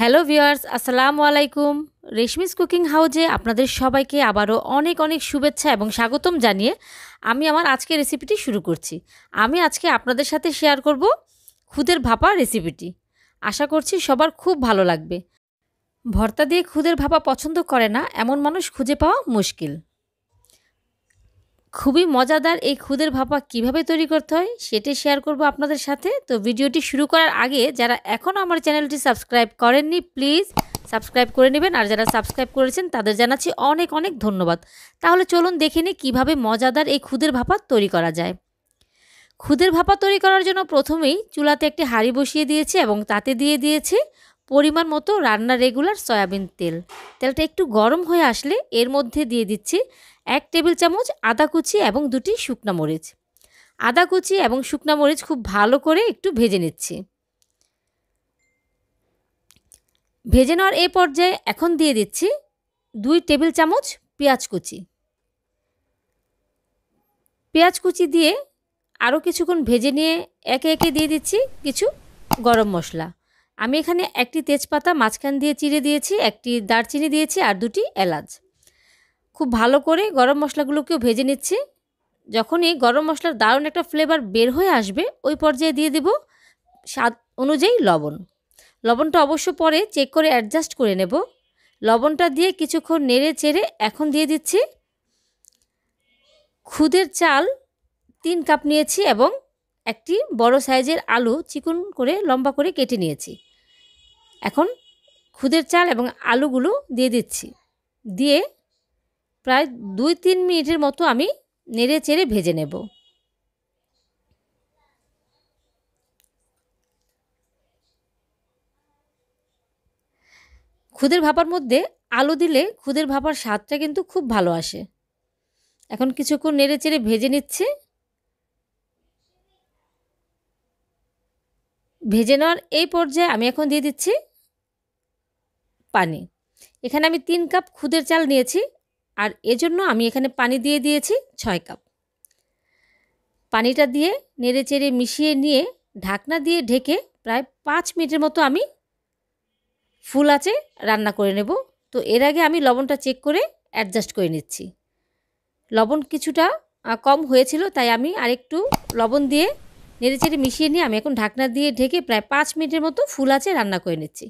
hello viewers আসসালামু আলাইকুম Reshmi's cooking হাউজে আপনাদের সবাইকে আবারও অনেক অনেক শুভেচ্ছা এবং স্বাগতম জানিয়ে আমি আমার আজকে রেসিপিটি শুরু করছি আমি আজকে আপনাদের সাথে শেয়ার করব খুদের ভাপা রেসিপিটি আশা করছি সবার খুব ভালো লাগবে ভর্তা দিয়ে খুদের ভাপা পছন্দ করে না এমন মানুষ খুঁজে পাওয়া মুশকিল খুবই মজাদার এই খুদের ভাপা কিভাবে তৈরি করতে হয় সেটি শেয়ার করব আপনাদের সাথে তো ভিডিওটি শুরু করার আগে যারা এখনও আমার চ্যানেলটি সাবস্ক্রাইব করেননি প্লিজ সাবস্ক্রাইব করে নেবেন আর যারা সাবস্ক্রাইব করেছেন তাদের জানাচ্ছি অনেক অনেক ধন্যবাদ তাহলে চলুন দেখে নিই কীভাবে মজাদার এই খুদের ভাপা তৈরি করা যায় খুদের ভাপা তৈরি করার জন্য প্রথমেই চুলাতে একটি হাঁড়ি বসিয়ে দিয়েছি এবং তাতে দিয়ে দিয়েছি পরিমাণ মতো রান্নার রেগুলার সয়াবিন তেল তেলটা একটু গরম হয়ে আসলে এর মধ্যে দিয়ে দিচ্ছি এক টেবিল চামচ আদা কুচি এবং দুটি শুকনো মরিচ আদা কুচি এবং শুকনো মরিচ খুব ভালো করে একটু ভেজে নিচ্ছি ভেজে নেওয়ার এ পর্যায়ে এখন দিয়ে দিচ্ছি দুই টেবিল চামচ পেঁয়াজ কুচি পেঁয়াজ কুচি দিয়ে আরও কিছুক্ষণ ভেজে নিয়ে একে একে দিয়ে দিচ্ছি কিছু গরম মশলা আমি এখানে একটি তেজপাতা মাঝখান দিয়ে চিড়ে দিয়েছি একটি দারচিনি দিয়েছি আর দুটি এলাচ খুব ভালো করে গরম মশলাগুলোকেও ভেজে নিচ্ছি যখনই গরম মশলার দারুণ একটা ফ্লেভার বের হয়ে আসবে ওই পর্যায়ে দিয়ে দেব স্বাদ অনুযায়ী লবণ লবণটা অবশ্য পরে চেক করে অ্যাডজাস্ট করে নেব লবণটা দিয়ে কিছুক্ষণ নেড়ে চেড়ে এখন দিয়ে দিচ্ছি খুদের চাল তিন কাপ নিয়েছি এবং একটি বড় সাইজের আলু চিকন করে লম্বা করে কেটে নিয়েছি এখন খুদের চাল এবং আলুগুলো দিয়ে দিচ্ছি দিয়ে প্রায় দুই তিন মিনিটের মতো আমি নেড়ে চেড়ে ভেজে নেব খুদের ভাপার মধ্যে আলু দিলে খুদের ভাপার স্বাদটা কিন্তু খুব ভালো আসে এখন কিছুক্ষণ নেড়ে চেড়ে ভেজে নিচ্ছে ভেজে নেওয়ার এই পর্যায়ে আমি এখন দিয়ে দিচ্ছি পানি এখানে আমি তিন কাপ খুদের চাল নিয়েছি আর এজন্য আমি এখানে পানি দিয়ে দিয়েছি ছয় কাপ পানিটা দিয়ে নেড়ে চেড়ে মিশিয়ে নিয়ে ঢাকনা দিয়ে ঢেকে প্রায় পাঁচ মিনিটের মতো আমি ফুল আছে রান্না করে নেব তো এর আগে আমি লবণটা চেক করে অ্যাডজাস্ট করে নিচ্ছি লবণ কিছুটা কম হয়েছিল তাই আমি আরেকটু লবণ দিয়ে নেড়ে চেড়ে মিশিয়ে নিয়ে আমি এখন ঢাকনা দিয়ে ঢেকে প্রায় পাঁচ মিনিটের মতো ফুল আছে রান্না করে নিচ্ছি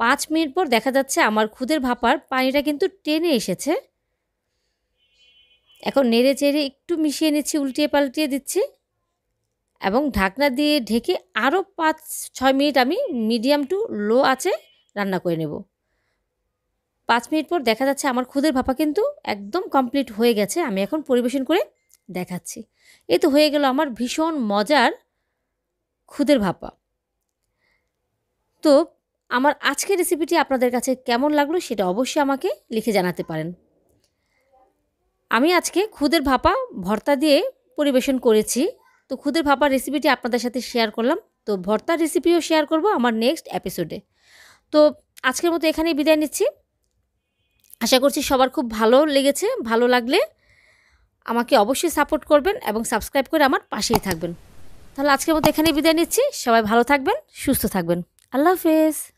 পাঁচ মিনিট পর দেখা যাচ্ছে আমার খুদের ভাপার পানিটা কিন্তু টেনে এসেছে এখন নেড়ে চেড়ে একটু মিশিয়ে নিচ্ছি উল্টিয়ে পাল্টিয়ে দিচ্ছি এবং ঢাকনা দিয়ে ঢেকে আরও পাঁচ ছয় মিনিট আমি মিডিয়াম টু লো আছে রান্না করে নেব পাঁচ মিনিট পর দেখা যাচ্ছে আমার খুদের ভাপা কিন্তু একদম কমপ্লিট হয়ে গেছে আমি এখন পরিবেশন করে দেখাচ্ছি এ তো হয়ে গেল আমার ভীষণ মজার খুদের ভাপা তো আমার আজকের রেসিপিটি আপনাদের কাছে কেমন লাগলো সেটা অবশ্যই আমাকে লিখে জানাতে পারেন আমি আজকে খুদের ভাপা ভর্তা দিয়ে পরিবেশন করেছি তো খুদের ভাপার রেসিপিটি আপনাদের সাথে শেয়ার করলাম তো ভর্তার রেসিপিও শেয়ার করব আমার নেক্সট এপিসোডে তো আজকের মতো এখানেই বিদায় নিচ্ছি আশা করছি সবার খুব ভালো লেগেছে ভালো লাগলে আমাকে অবশ্যই সাপোর্ট করবেন এবং সাবস্ক্রাইব করে আমার পাশেই থাকবেন তাহলে আজকের মতো এখানেই বিদায় নিচ্ছি সবাই ভালো থাকবেন সুস্থ থাকবেন আল্লাহ হাফেজ